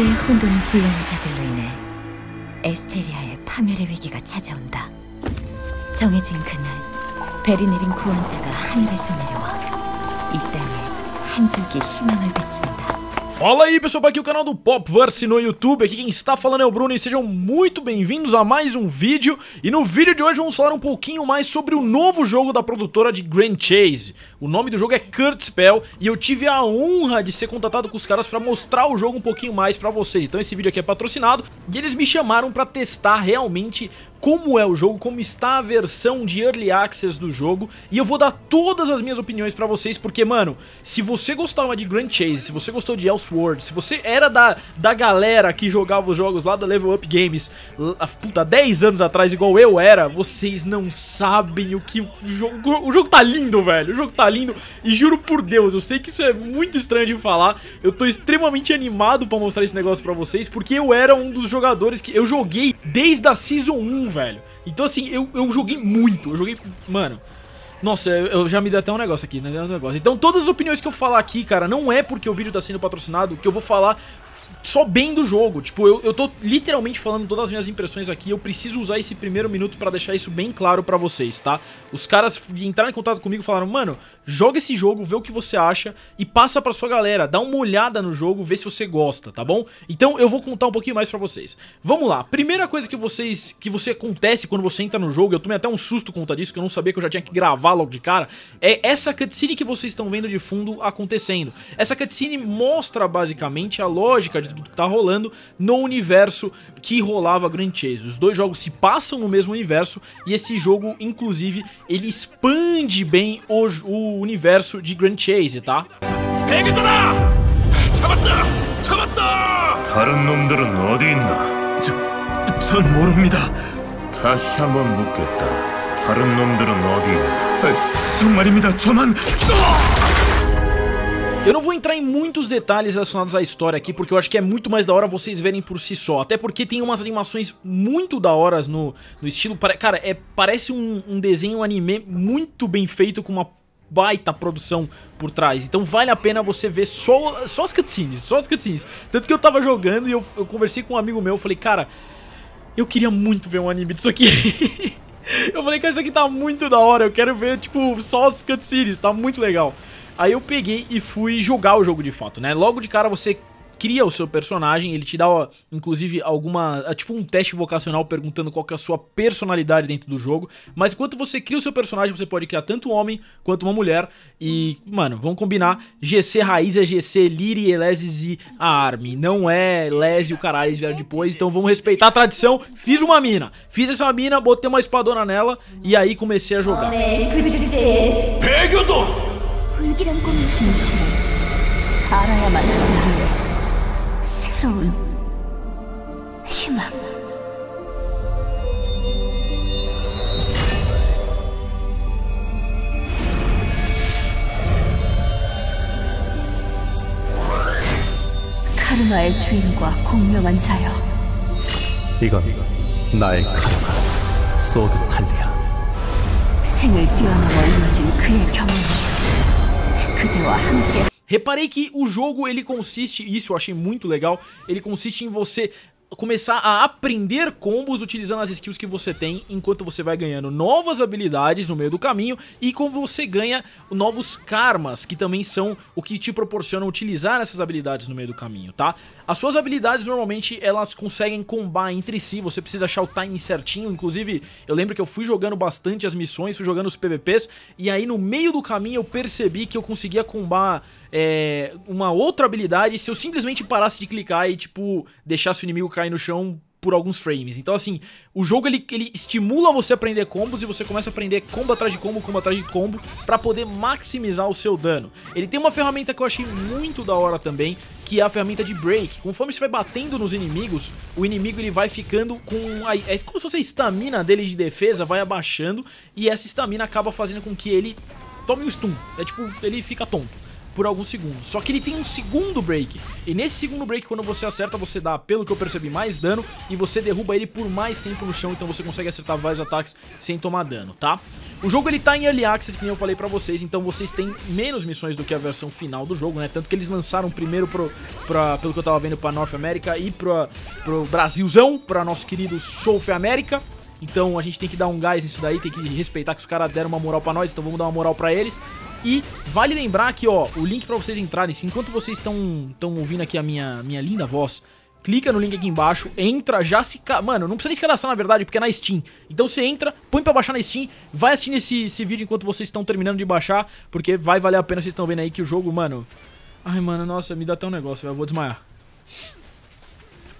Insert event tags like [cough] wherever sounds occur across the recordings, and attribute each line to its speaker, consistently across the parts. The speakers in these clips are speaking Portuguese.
Speaker 1: 그때의 혼돈 불능자들로 인해 에스테리아의 파멸의 위기가 찾아온다. 정해진 그날 베리 내린 구원자가 하늘에서 내려와 이 땅에 한 줄기 희망을 비춘다. Fala aí pessoal, aqui é o canal do Popverse no YouTube, aqui quem está falando é o Bruno e sejam muito bem-vindos a mais um vídeo E no vídeo de hoje vamos falar um pouquinho mais sobre o novo jogo da produtora de Grand Chase O nome do jogo é Kurt Spell e eu tive a honra de ser contatado com os caras para mostrar o jogo um pouquinho mais para vocês Então esse vídeo aqui é patrocinado e eles me chamaram para testar realmente como é o jogo, como está a versão de Early Access do jogo, e eu vou dar todas as minhas opiniões pra vocês, porque, mano, se você gostava de Grand Chase, se você gostou de Elseworlds, se você era da, da galera que jogava os jogos lá da Level Up Games, puta, 10 anos atrás, igual eu era, vocês não sabem o que... O jogo, o jogo tá lindo, velho, o jogo tá lindo, e juro por Deus, eu sei que isso é muito estranho de falar, eu tô extremamente animado pra mostrar esse negócio pra vocês, porque eu era um dos jogadores que... Eu joguei desde a Season 1, velho. Então, assim, eu, eu joguei muito. Eu joguei. Mano. Nossa, eu já me dei até um negócio aqui, né? Um negócio. Então, todas as opiniões que eu falar aqui, cara, não é porque o vídeo tá sendo patrocinado que eu vou falar só bem do jogo. Tipo, eu, eu tô literalmente falando todas as minhas impressões aqui. Eu preciso usar esse primeiro minuto para deixar isso bem claro para vocês, tá? Os caras entraram em contato comigo e falaram: mano, joga esse jogo, vê o que você acha e passa pra sua galera. Dá uma olhada no jogo, vê se você gosta, tá bom? Então eu vou contar um pouquinho mais para vocês. Vamos lá. Primeira coisa que vocês que você acontece quando você entra no jogo, eu tomei até um susto conta disso, que eu não sabia que eu já tinha que gravar logo de cara, é essa cutscene que vocês estão vendo de fundo acontecendo. Essa cutscene mostra basicamente a lógica de tudo que tá rolando no universo que rolava Grand Chase. Os dois jogos se passam no mesmo universo e esse jogo, inclusive, ele expande bem o, o universo de Grand Chase, tá? 다른 놈들은 어디 저만. Eu não vou entrar em muitos detalhes relacionados à história aqui, porque eu acho que é muito mais da hora vocês verem por si só. Até porque tem umas animações muito da horas no, no estilo. Cara, é, parece um, um desenho um anime muito bem feito, com uma baita produção por trás. Então vale a pena você ver só, só as cutscenes, só as cutscenes. Tanto que eu tava jogando e eu, eu conversei com um amigo meu, eu falei, cara, eu queria muito ver um anime disso aqui. [laughs] eu falei, cara, isso aqui tá muito da hora, eu quero ver, tipo, só as cutscenes, tá muito legal. Aí eu peguei e fui jogar o jogo de fato, né? Logo de cara você cria o seu personagem, ele te dá, inclusive, alguma. É tipo um teste vocacional perguntando qual é a sua personalidade dentro do jogo. Mas enquanto você cria o seu personagem, você pode criar tanto um homem quanto uma mulher. E, mano, vamos combinar: GC Raiz é GC Liri, Elesis e a Armin. Não é Les e o caralho vieram depois, então vamos respeitar a tradição. Fiz uma mina, fiz essa mina, botei uma espadona nela e aí comecei a jogar. Pegue o dono! 불길한 꿈이 진실을 알아야만 한다. 새로운 희망. 카르마의 주인과 공명한 자여. 이건 나의 카르마, 소드 탈리아. 생을 뛰어넘어 이어진 그의 경험. Reparei que o jogo ele consiste, isso eu achei muito legal, ele consiste em você começar a aprender combos utilizando as skills que você tem, enquanto você vai ganhando novas habilidades no meio do caminho e como você ganha novos karmas, que também são o que te proporcionam utilizar essas habilidades no meio do caminho, tá? As suas habilidades normalmente elas conseguem combar entre si, você precisa achar o timing certinho, inclusive eu lembro que eu fui jogando bastante as missões, fui jogando os PVPs e aí no meio do caminho eu percebi que eu conseguia combar é, uma outra habilidade se eu simplesmente parasse de clicar e, tipo, deixasse o inimigo cair no chão por alguns frames. Então, assim, o jogo ele, ele estimula você a aprender combos e você começa a aprender combo atrás de combo, combo atrás de combo, para poder maximizar o seu dano. Ele tem uma ferramenta que eu achei muito da hora também, que é a ferramenta de break. Conforme você vai batendo nos inimigos, o inimigo ele vai ficando com. A, é como se fosse a estamina dele de defesa vai abaixando e essa estamina acaba fazendo com que ele tome um stun. É tipo, ele fica tonto por alguns segundos. Só que ele tem um segundo break. E nesse segundo break, quando você acerta, você dá, pelo que eu percebi, mais dano e você derruba ele por mais tempo no chão, então você consegue acertar vários ataques sem tomar dano, tá? O jogo ele tá em Early Access, que eu falei pra vocês, então vocês têm menos missões do que a versão final do jogo, né? Tanto que eles lançaram primeiro pro, pra, pelo que eu tava vendo pra North America e pra, pro Brasilzão, pra nosso querido South America. Então a gente tem que dar um gás nisso daí, tem que respeitar que os caras deram uma moral pra nós, então vamos dar uma moral pra eles. E vale lembrar que, ó, o link para vocês entrarem, se enquanto vocês estão tão ouvindo aqui a minha, minha linda voz, clica no link aqui embaixo, entra, já se... Mano, não precisa nem se cadastrar, na verdade, porque é na Steam. Então você entra, põe pra baixar na Steam, vai assistindo esse, esse vídeo enquanto vocês estão terminando de baixar, porque vai valer a pena, vocês estão vendo aí que o jogo, mano... Ai, mano, nossa, me dá até um negócio, eu vou desmaiar.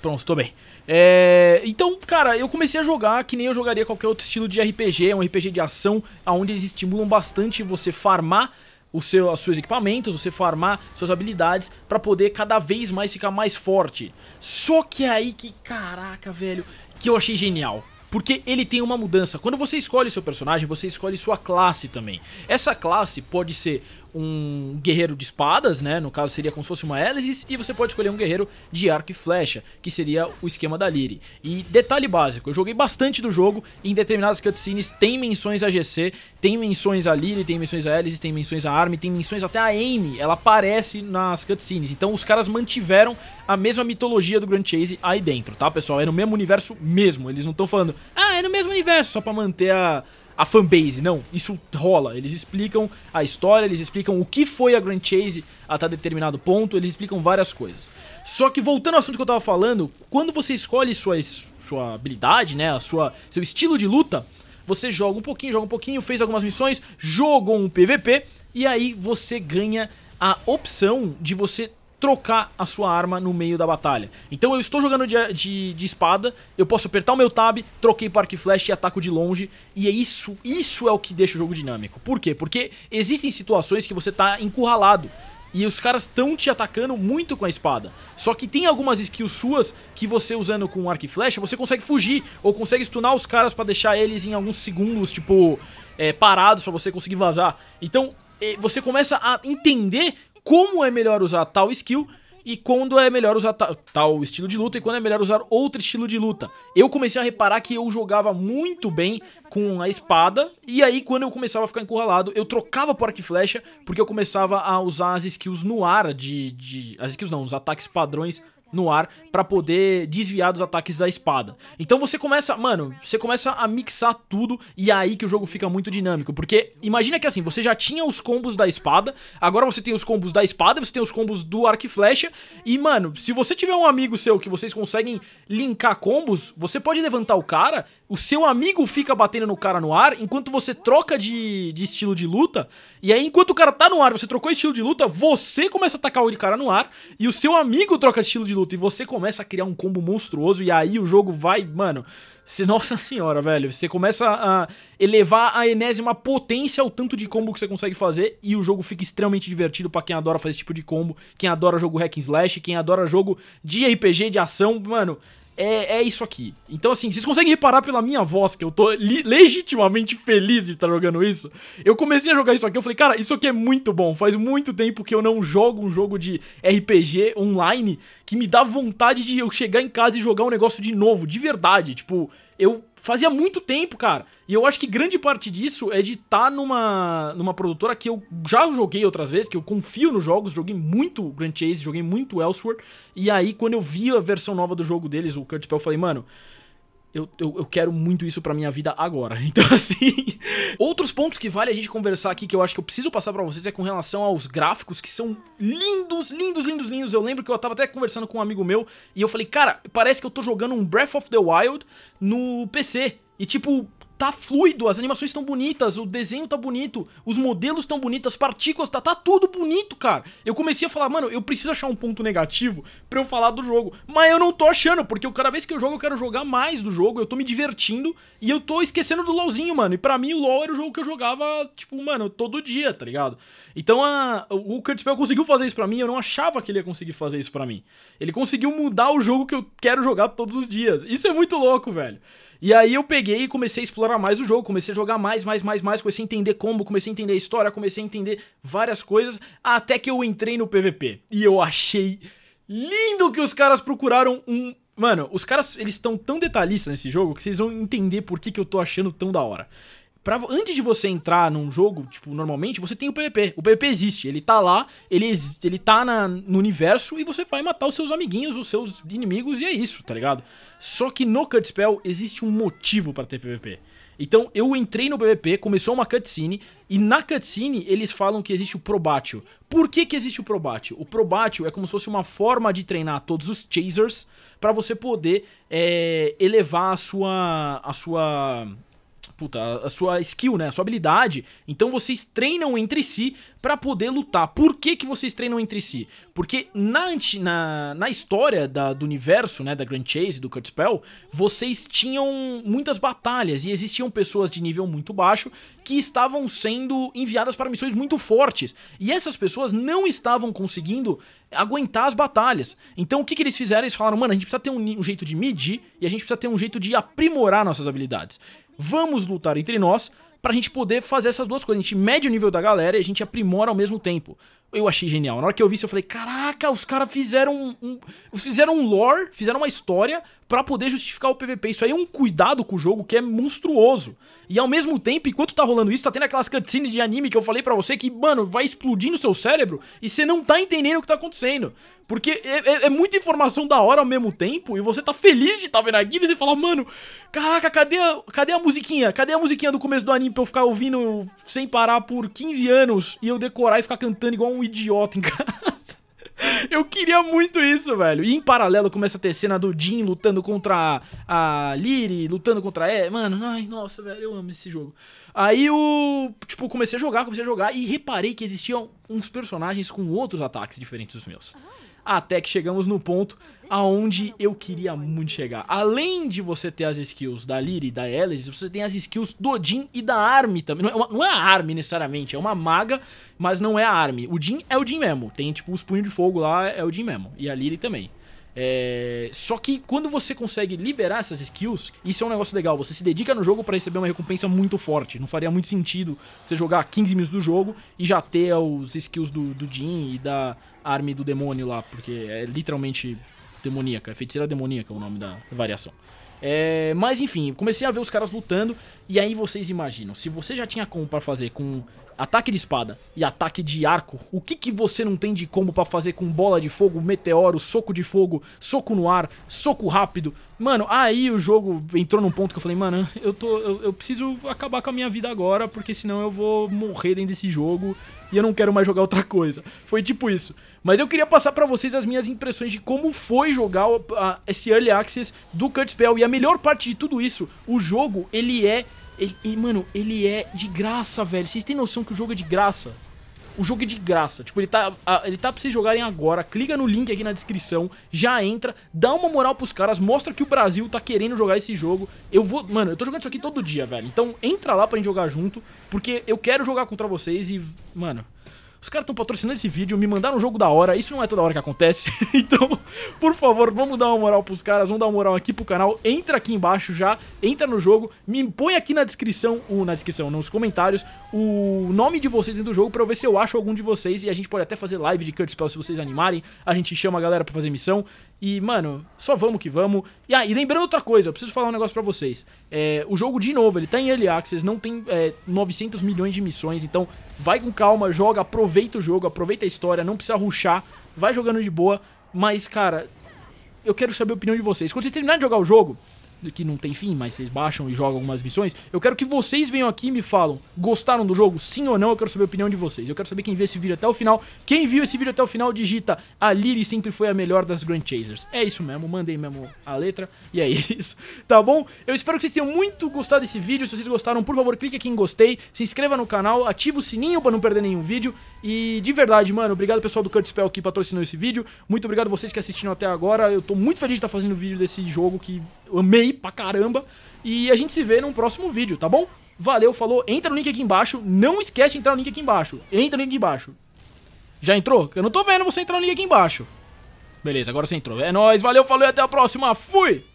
Speaker 1: Pronto, tô bem. É, então, cara, eu comecei a jogar que nem eu jogaria qualquer outro estilo de RPG, é um RPG de ação, onde eles estimulam bastante você farmar o seu, os seus equipamentos, você farmar suas habilidades para poder cada vez mais ficar mais forte. Só que é aí que, caraca, velho, que eu achei genial. Porque ele tem uma mudança. Quando você escolhe seu personagem, você escolhe sua classe também. Essa classe pode ser um guerreiro de espadas, né? No caso seria como se fosse uma hélice, e você pode escolher um guerreiro de arco e flecha, que seria o esquema da Liri. E detalhe básico, eu joguei bastante do jogo, em determinadas cutscenes tem menções a GC, tem menções a Liri, tem menções a hélice, tem menções a Armin, tem menções até a Amy, ela aparece nas cutscenes. Então os caras mantiveram a mesma mitologia do Grand Chase aí dentro, tá, pessoal? É no mesmo universo mesmo, eles não estão falando, ah, é no mesmo universo, só pra manter a a fanbase. Não, isso rola. Eles explicam a história, eles explicam o que foi a Grand Chase até determinado ponto, eles explicam várias coisas. Só que voltando ao assunto que eu tava falando, quando você escolhe sua, sua habilidade, né, a sua, seu estilo de luta, você joga um pouquinho, joga um pouquinho, fez algumas missões, jogou um PVP e aí você ganha a opção de você trocar a sua arma no meio da batalha. Então eu estou jogando de, de, de espada, eu posso apertar o meu tab, troquei para arco e flecha e ataco de longe, e é isso, isso é o que deixa o jogo dinâmico. Por quê? Porque existem situações que você está encurralado, e os caras estão te atacando muito com a espada. Só que tem algumas skills suas que você usando com arco e flecha, você consegue fugir ou consegue stunar os caras para deixar eles em alguns segundos, tipo, é, parados para você conseguir vazar. Então, é, você começa a entender como é melhor usar tal skill e quando é melhor usar ta tal estilo de luta e quando é melhor usar outro estilo de luta. Eu comecei a reparar que eu jogava muito bem com a espada, e aí quando eu começava a ficar encurralado, eu trocava por arco e flecha, porque eu começava a usar as skills no ar de... de as skills não, os ataques padrões no ar para poder desviar dos ataques da espada. Então você começa, mano, você começa a mixar tudo e é aí que o jogo fica muito dinâmico, porque imagina que assim, você já tinha os combos da espada, agora você tem os combos da espada, você tem os combos do arco e flecha e mano, se você tiver um amigo seu que vocês conseguem linkar combos, você pode levantar o cara, o seu amigo fica batendo no cara no ar enquanto você troca de, de estilo de luta, e aí enquanto o cara tá no ar, você trocou estilo de luta, você começa a atacar o cara no ar e o seu amigo troca de estilo de luta e você começa a criar um combo monstruoso e aí o jogo vai, mano. Se, nossa senhora, velho. Você começa a elevar a enésima potência o tanto de combo que você consegue fazer e o jogo fica extremamente divertido para quem adora fazer esse tipo de combo, quem adora jogo hack and slash, quem adora jogo de RPG de ação, mano é, é isso aqui. Então, assim, vocês conseguem reparar pela minha voz que eu tô legitimamente feliz de estar tá jogando isso? Eu comecei a jogar isso aqui, eu falei, cara, isso aqui é muito bom. Faz muito tempo que eu não jogo um jogo de RPG online que me dá vontade de eu chegar em casa e jogar um negócio de novo, de verdade. Tipo, eu fazia muito tempo, cara. E eu acho que grande parte disso é de estar tá numa, numa produtora que eu já joguei outras vezes, que eu confio nos jogos, joguei muito Grand Chase, joguei muito Elsewhere. E aí, quando eu vi a versão nova do jogo deles, o Kurt Spell, eu falei, mano, eu, eu, eu, quero muito isso pra minha vida agora. [laughs] Então, assim. Outros pontos que vale a gente conversar aqui que eu acho que eu preciso passar pra vocês é com relação aos gráficos, que são lindos, lindos, lindos, lindos. Eu lembro que eu tava até conversando com um amigo meu e eu falei, cara, parece que eu tô jogando um Breath of the Wild no PC. E tipo, tá fluido, as animações estão bonitas, o desenho tá bonito, os modelos estão bonitos, as partículas, tá, tá tudo bonito, cara. Eu comecei a falar, mano, eu preciso achar um ponto negativo pra eu falar do jogo. Mas eu não tô achando, porque cada vez que eu jogo eu quero jogar mais do jogo, eu tô me divertindo e eu tô esquecendo do LoLzinho, mano. E pra mim o LoL era o jogo que eu jogava, tipo, mano, todo dia, tá ligado? Então a, o Kurt Spell conseguiu fazer isso pra mim, eu não achava que ele ia conseguir fazer isso pra mim. Ele conseguiu mudar o jogo que eu quero jogar todos os dias. Isso é muito louco, velho. E aí eu peguei e comecei a explorar mais o jogo, comecei a jogar mais, mais, mais, mais, comecei a entender combo, comecei a entender a história, comecei a entender várias coisas, até que eu entrei no PVP. E eu achei lindo que os caras procuraram um Mano, os caras, eles estão tão detalhistas nesse jogo que vocês vão entender por que, que eu tô achando tão da hora. Pra, antes de você entrar num jogo, tipo, normalmente, você tem o PVP. O PVP existe, ele tá lá, ele, ele tá na, no universo e você vai matar os seus amiguinhos, os seus inimigos e é isso, tá ligado? Só que no Cutspell existe um motivo para ter PVP. Então eu entrei no PVP, começou uma cutscene, e na cutscene eles falam que existe o Probatio. Por que, que existe o Probatio? O Probatio é como se fosse uma forma de treinar todos os chasers para você poder é, elevar a sua. a sua puta, a sua skill, né? A sua habilidade. Então vocês treinam entre si para poder lutar. Por que, que vocês treinam entre si? Porque na, na, na história da, do universo, né? Da Grand Chase, do Kurt Spell, vocês tinham muitas batalhas e existiam pessoas de nível muito baixo que estavam sendo enviadas para missões muito fortes. E essas pessoas não estavam conseguindo aguentar as batalhas. Então o que, que eles fizeram? Eles falaram, mano, a gente precisa ter um, um jeito de medir e a gente precisa ter um jeito de aprimorar nossas habilidades. Vamos lutar entre nós pra gente poder fazer essas duas coisas. A gente mede o nível da galera e a gente aprimora ao mesmo tempo. Eu achei genial. Na hora que eu vi isso, eu falei: caraca, os caras fizeram um, um, Fizeram um lore, fizeram uma história para poder justificar o PVP. Isso aí é um cuidado com o jogo que é monstruoso. E ao mesmo tempo, enquanto tá rolando isso, tá tendo aquelas cutscenes de anime que eu falei para você que, mano, vai explodindo seu cérebro e você não tá entendendo o que tá acontecendo. Porque é, é, é muita informação da hora ao mesmo tempo e você tá feliz de estar tá vendo aquilo e você fala, mano, caraca, cadê a, cadê a musiquinha? Cadê a musiquinha do começo do anime pra eu ficar ouvindo sem parar por 15 anos e eu decorar e ficar cantando igual um idiota em casa? Eu queria muito isso, velho. E em paralelo começa a ter cena do Jin lutando contra a Liri, lutando contra a E. Mano, ai, nossa, velho, eu amo esse jogo. Aí eu, tipo, comecei a jogar, comecei a jogar e reparei que existiam uns personagens com outros ataques diferentes dos meus. Ah até que chegamos no ponto aonde eu queria muito chegar. Além de você ter as skills da Liri e da Elise, você tem as skills do Jin e da Arme também. Não é, uma, não é a Arme necessariamente, é uma maga, mas não é a Arme. O Jin é o Jin mesmo, tem tipo os punhos de fogo lá, é o Jin mesmo, e a Liri também. É... Só que quando você consegue liberar essas skills, isso é um negócio legal. Você se dedica no jogo para receber uma recompensa muito forte. Não faria muito sentido você jogar 15 minutos do jogo e já ter os skills do, do Jin e da, Arme do Demônio lá, porque é literalmente demoníaca, é feiticeira demoníaca é o nome da variação. É, mas enfim, comecei a ver os caras lutando e aí vocês imaginam, se você já tinha combo para fazer com ataque de espada e ataque de arco, o que que você não tem de combo para fazer com bola de fogo, meteoro, soco de fogo, soco no ar, soco rápido? Mano, aí o jogo entrou num ponto que eu falei, mano, eu tô eu, eu preciso acabar com a minha vida agora, porque senão eu vou morrer dentro desse jogo e eu não quero mais jogar outra coisa. Foi tipo isso. Mas eu queria passar para vocês as minhas impressões de como foi jogar esse Early Access do Cut Spell. E a melhor parte de tudo isso, o jogo, ele é... Ele, mano, ele é de graça, velho. Vocês têm noção que o jogo é de graça? O jogo é de graça. Tipo, ele tá, ele tá pra vocês jogarem agora. Clica no link aqui na descrição. Já entra. Dá uma moral pros caras. Mostra que o Brasil tá querendo jogar esse jogo. Eu vou. Mano, eu tô jogando isso aqui todo dia, velho. Então entra lá pra gente jogar junto. Porque eu quero jogar contra vocês e. Mano. Os caras estão patrocinando esse vídeo, me mandaram um jogo da hora. Isso não é toda hora que acontece. [laughs] então, por favor, vamos dar uma moral pros caras, vamos dar uma moral aqui pro canal. Entra aqui embaixo já, entra no jogo, me põe aqui na descrição, ou na descrição, nos comentários, o nome de vocês dentro do jogo pra eu ver se eu acho algum de vocês. E a gente pode até fazer live de Curtis Spell se vocês animarem. A gente chama a galera pra fazer missão. E, mano, só vamos que vamos. E, ah, e lembrando outra coisa, eu preciso falar um negócio para vocês. É, o jogo, de novo, ele tá em Early Access, não tem é, 900 milhões de missões, então vai com calma, joga, aproveita o jogo, aproveita a história, não precisa ruxar, vai jogando de boa. Mas, cara, eu quero saber a opinião de vocês. Quando vocês terminarem de jogar o jogo, que não tem fim, mas vocês baixam e jogam algumas missões. Eu quero que vocês venham aqui e me falam, gostaram do jogo? Sim ou não? Eu quero saber a opinião de vocês. Eu quero saber quem viu esse vídeo até o final. Quem viu esse vídeo até o final, digita a Liri sempre foi a melhor das Grand Chasers. É isso mesmo, mandei mesmo a letra e é [laughs] isso, tá bom? Eu espero que vocês tenham muito gostado desse vídeo. Se vocês gostaram, por favor, clique aqui em gostei, se inscreva no canal, ativa o sininho pra não perder nenhum vídeo. E de verdade, mano, obrigado pessoal do Kurt Spell que patrocinou esse vídeo. Muito obrigado vocês que assistiram até agora. Eu tô muito feliz de estar fazendo vídeo desse jogo que amei pra caramba. E a gente se vê num próximo vídeo, tá bom? Valeu, falou. Entra no link aqui embaixo. Não esquece de entrar no link aqui embaixo. Entra no link aqui embaixo. Já entrou? Eu não tô vendo você entrar no link aqui embaixo. Beleza, agora você entrou. É nóis, valeu, falou e até a próxima. Fui!